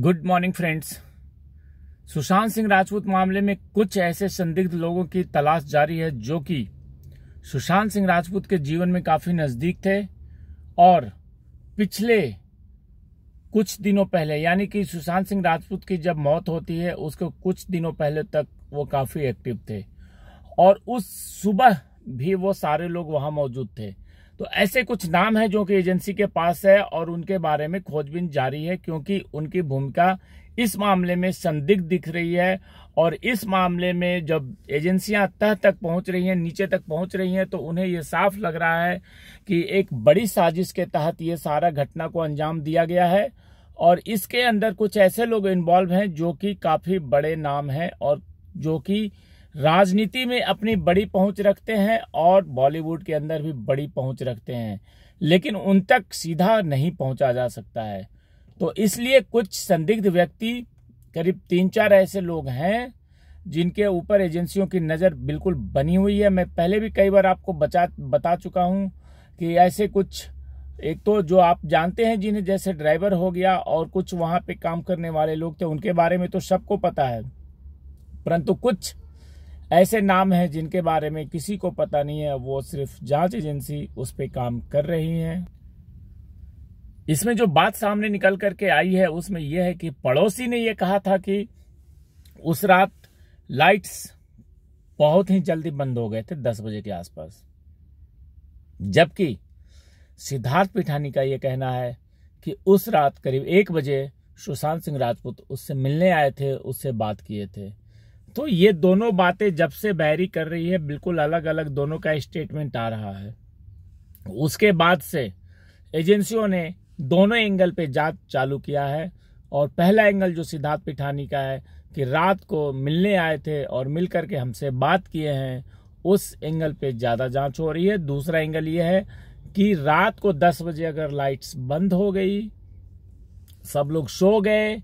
good morning friends Sushant Singh Rajput मामले में कुछ ऐसे संदिग्ध लोगों की तलाश जारी है जो कि सुशांत सिंह राजपूत के जीवन में काफ़ी नज़दीक थे और पिछले कुछ दिनों पहले यानी कि सुशांत सिंह राजपूत की जब मौत होती है उसके कुछ दिनों पहले तक वो काफ़ी एक्टिव थे और उस सुबह भी वो सारे लोग वहाँ मौजूद थे तो ऐसे कुछ नाम है जो कि एजेंसी के पास है और उनके बारे में खोजबीन जारी है क्योंकि उनकी भूमिका इस मामले में संदिग्ध दिख रही है और इस मामले में जब एजेंसियां तह तक पहुंच रही हैं नीचे तक पहुंच रही हैं तो उन्हें ये साफ लग रहा है कि एक बड़ी साजिश के तहत ये सारा घटना को अंजाम दिया गया है और इसके अंदर कुछ ऐसे लोग इन्वॉल्व हैं जो कि काफी बड़े नाम हैं और जो कि राजनीति में अपनी बड़ी पहुंच रखते हैं और बॉलीवुड के अंदर भी बड़ी पहुंच रखते हैं लेकिन उन तक सीधा नहीं पहुंचा जा सकता है तो इसलिए कुछ संदिग्ध व्यक्ति करीब तीन चार ऐसे लोग हैं जिनके ऊपर एजेंसियों की नज़र बिल्कुल बनी हुई है मैं पहले भी कई बार आपको बचा बता चुका हूं कि ऐसे कुछ एक तो जो आप जानते हैं जिन्हें जैसे ड्राइवर हो गया और कुछ वहां पे काम करने वाले लोग थे उनके बारे में तो सबको पता है परंतु कुछ ऐसे नाम हैं जिनके बारे में किसी को पता नहीं है वो सिर्फ जांच एजेंसी उस पर काम कर रही है इसमें जो बात सामने निकल करके आई है उसमें यह है कि पड़ोसी ने यह कहा था कि उस रात लाइट्स बहुत ही जल्दी बंद हो गए थे दस बजे के आसपास जबकि सिद्धार्थ पिठानी का यह कहना है कि उस रात करीब एक बजे सुशांत सिंह राजपूत उससे मिलने आए थे उससे बात किए थे तो ये दोनों बातें जब से बैरी कर रही है बिल्कुल अलग अलग दोनों का स्टेटमेंट आ रहा है उसके बाद से एजेंसियों ने दोनों एंगल पे जांच चालू किया है और पहला एंगल जो सिद्धार्थ पिठानी का है कि रात को मिलने आए थे और मिल करके हमसे बात किए हैं उस एंगल पे ज़्यादा जांच हो रही है दूसरा एंगल ये है कि रात को 10 बजे अगर लाइट्स बंद हो गई सब लोग सो गए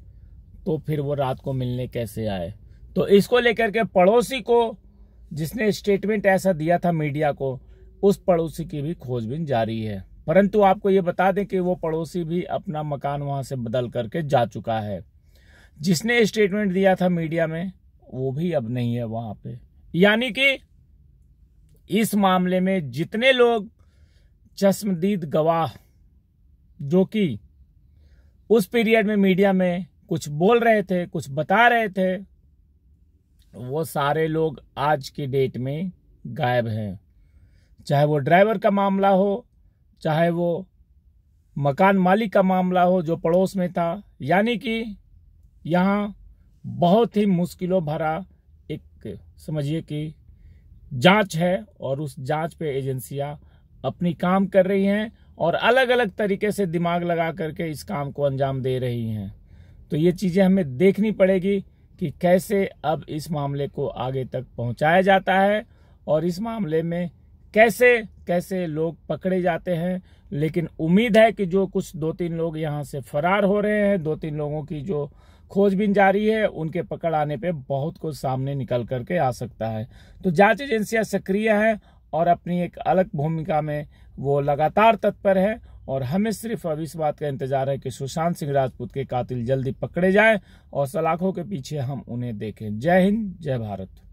तो फिर वो रात को मिलने कैसे आए तो इसको लेकर के पड़ोसी को जिसने स्टेटमेंट ऐसा दिया था मीडिया को उस पड़ोसी की भी खोजबीन जारी है परंतु आपको ये बता दें कि वो पड़ोसी भी अपना मकान वहां से बदल करके जा चुका है जिसने स्टेटमेंट दिया था मीडिया में वो भी अब नहीं है वहां पे यानी कि इस मामले में जितने लोग चश्मदीद गवाह जो कि उस पीरियड में मीडिया में कुछ बोल रहे थे कुछ बता रहे थे वो सारे लोग आज की डेट में गायब हैं चाहे वो ड्राइवर का मामला हो चाहे वो मकान मालिक का मामला हो जो पड़ोस में था यानी कि यहाँ बहुत ही मुश्किलों भरा एक समझिए कि जांच है और उस जांच पे एजेंसियाँ अपनी काम कर रही हैं और अलग अलग तरीके से दिमाग लगा करके इस काम को अंजाम दे रही हैं तो ये चीज़ें हमें देखनी पड़ेगी कि कैसे अब इस मामले को आगे तक पहुंचाया जाता है और इस मामले में कैसे कैसे लोग पकड़े जाते हैं लेकिन उम्मीद है कि जो कुछ दो तीन लोग यहाँ से फरार हो रहे हैं दो तीन लोगों की जो खोजबीन जारी है उनके पकड़ आने पे बहुत कुछ सामने निकल करके आ सकता है तो जांच एजेंसियां सक्रिय हैं और अपनी एक अलग भूमिका में वो लगातार तत्पर है और हमें सिर्फ अब इस बात का इंतजार है कि सुशांत सिंह राजपूत के कातिल जल्दी पकड़े जाएं और सलाखों के पीछे हम उन्हें देखें जय हिंद जय भारत